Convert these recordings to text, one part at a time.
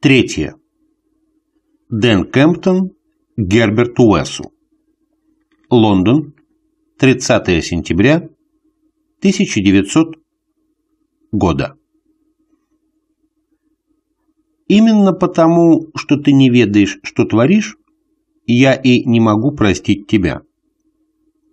Третье. Дэн Кэмптон Герберт Уэссу. Лондон, 30 сентября 1900 года. Именно потому, что ты не ведаешь, что творишь, я и не могу простить тебя.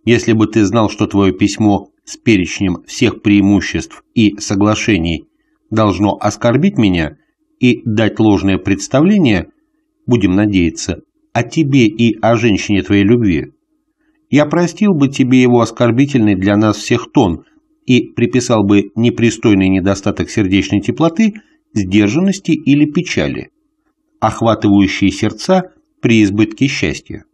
Если бы ты знал, что твое письмо с перечнем всех преимуществ и соглашений должно оскорбить меня, и дать ложное представление, будем надеяться, о тебе и о женщине твоей любви, я простил бы тебе его оскорбительный для нас всех тон и приписал бы непристойный недостаток сердечной теплоты, сдержанности или печали, охватывающие сердца при избытке счастья.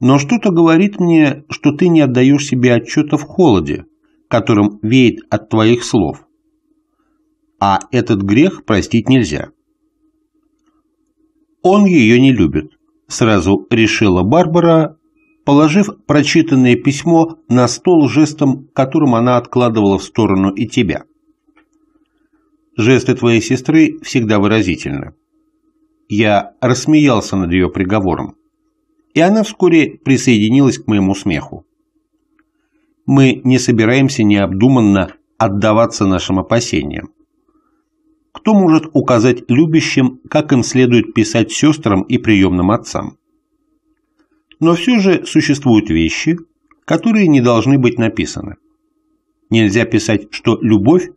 Но что-то говорит мне, что ты не отдаешь себе отчета в холоде, которым веет от твоих слов а этот грех простить нельзя. «Он ее не любит», – сразу решила Барбара, положив прочитанное письмо на стол жестом, которым она откладывала в сторону и тебя. «Жесты твоей сестры всегда выразительны». Я рассмеялся над ее приговором, и она вскоре присоединилась к моему смеху. Мы не собираемся необдуманно отдаваться нашим опасениям кто может указать любящим, как им следует писать сестрам и приемным отцам. Но все же существуют вещи, которые не должны быть написаны. Нельзя писать, что любовь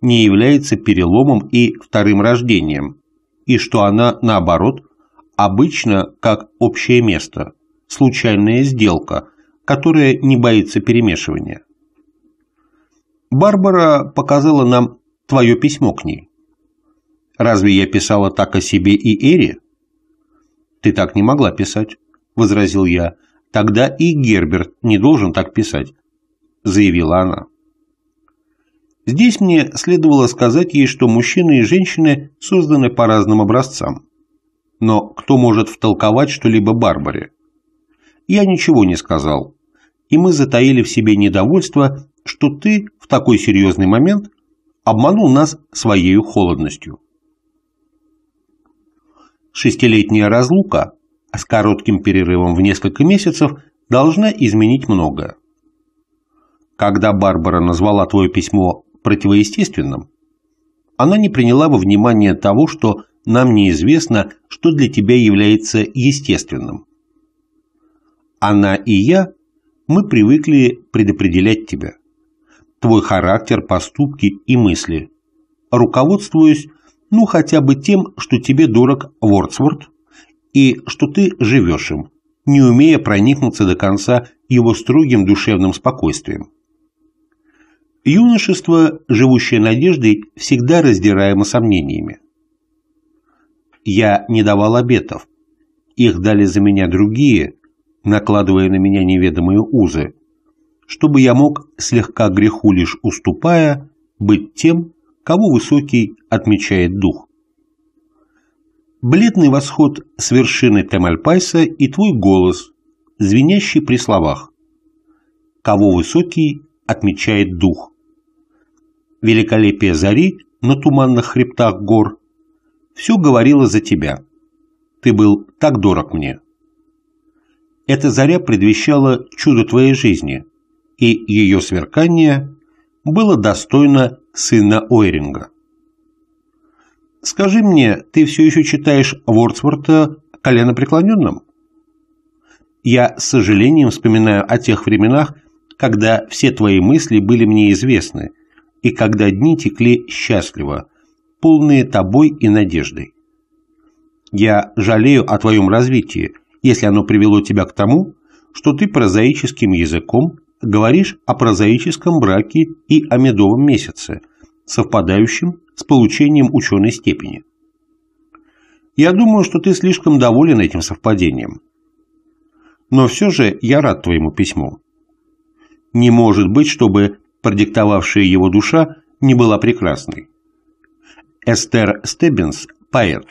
не является переломом и вторым рождением, и что она, наоборот, обычно как общее место, случайная сделка, которая не боится перемешивания. Барбара показала нам твое письмо к ней. Разве я писала так о себе и Эре? Ты так не могла писать, возразил я. Тогда и Герберт не должен так писать, заявила она. Здесь мне следовало сказать ей, что мужчины и женщины созданы по разным образцам. Но кто может втолковать что-либо Барбаре? Я ничего не сказал, и мы затаили в себе недовольство, что ты в такой серьезный момент обманул нас своей холодностью. Шестилетняя разлука с коротким перерывом в несколько месяцев должна изменить многое. Когда Барбара назвала твое письмо противоестественным, она не приняла во внимание того, что нам неизвестно, что для тебя является естественным. Она и я, мы привыкли предопределять тебя, твой характер, поступки и мысли, руководствуясь ну, хотя бы тем, что тебе дорог Вордсворт, и что ты живешь им, не умея проникнуться до конца его строгим душевным спокойствием. Юношество, живущее надеждой, всегда раздираемо сомнениями. Я не давал обетов. Их дали за меня другие, накладывая на меня неведомые узы, чтобы я мог, слегка греху лишь уступая, быть тем, кого высокий отмечает дух. Бледный восход с вершины Темальпайса и твой голос, звенящий при словах. Кого высокий отмечает дух. Великолепие зари на туманных хребтах гор все говорило за тебя. Ты был так дорог мне. Эта заря предвещала чудо твоей жизни, и ее сверкание было достойно сына Ойринга. «Скажи мне, ты все еще читаешь Вордсворта коленопреклоненным?» Я с сожалением вспоминаю о тех временах, когда все твои мысли были мне известны, и когда дни текли счастливо, полные тобой и надеждой. Я жалею о твоем развитии, если оно привело тебя к тому, что ты прозаическим языком говоришь о прозаическом браке и о медовом месяце, совпадающем с получением ученой степени. Я думаю, что ты слишком доволен этим совпадением. Но все же я рад твоему письму. Не может быть, чтобы продиктовавшая его душа не была прекрасной. Эстер Стеббинс – поэт.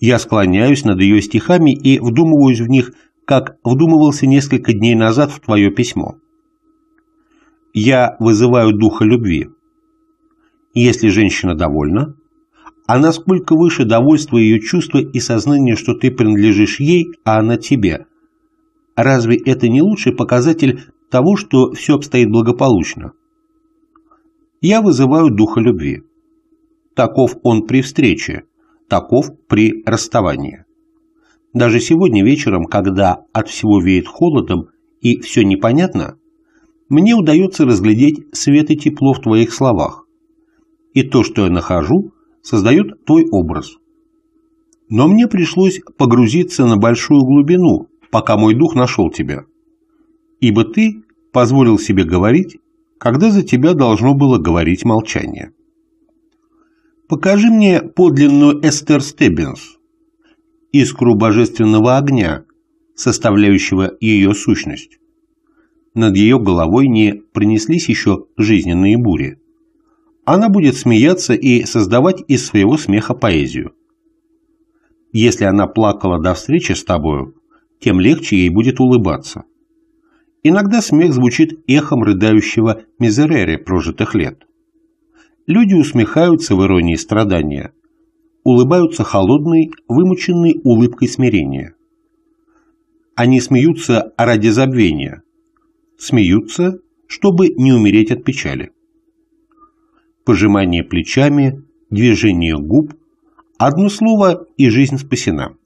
Я склоняюсь над ее стихами и вдумываюсь в них как вдумывался несколько дней назад в твое письмо. Я вызываю духа любви. Если женщина довольна, а насколько выше довольство ее чувства и сознание, что ты принадлежишь ей, а она тебе? Разве это не лучший показатель того, что все обстоит благополучно? Я вызываю духа любви. Таков он при встрече, таков при расставании. Даже сегодня вечером, когда от всего веет холодом и все непонятно, мне удается разглядеть свет и тепло в твоих словах. И то, что я нахожу, создает твой образ. Но мне пришлось погрузиться на большую глубину, пока мой дух нашел тебя. Ибо ты позволил себе говорить, когда за тебя должно было говорить молчание. Покажи мне подлинную Эстер Стеббинс, искру божественного огня, составляющего ее сущность. Над ее головой не принеслись еще жизненные бури. Она будет смеяться и создавать из своего смеха поэзию. Если она плакала до встречи с тобою, тем легче ей будет улыбаться. Иногда смех звучит эхом рыдающего мизерере прожитых лет. Люди усмехаются в иронии страдания – улыбаются холодной, вымученной улыбкой смирения. Они смеются ради забвения, смеются, чтобы не умереть от печали. Пожимание плечами, движение губ, одно слово и жизнь спасена.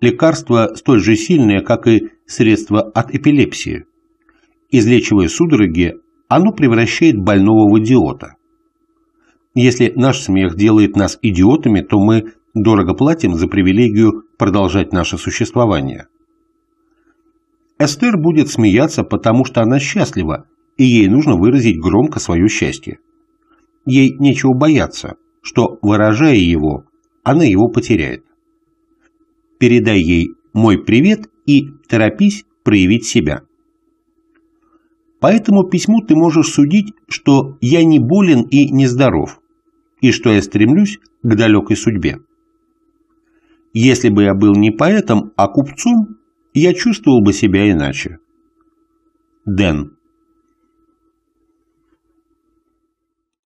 Лекарство столь же сильное, как и средство от эпилепсии. Излечивая судороги, оно превращает больного в идиота. Если наш смех делает нас идиотами, то мы дорого платим за привилегию продолжать наше существование. Эстер будет смеяться, потому что она счастлива, и ей нужно выразить громко свое счастье. Ей нечего бояться, что, выражая его, она его потеряет. Передай ей мой привет и торопись проявить себя. По этому письму ты можешь судить, что я не болен и не здоров, и что я стремлюсь к далекой судьбе. Если бы я был не поэтом, а купцом, я чувствовал бы себя иначе. Дэн.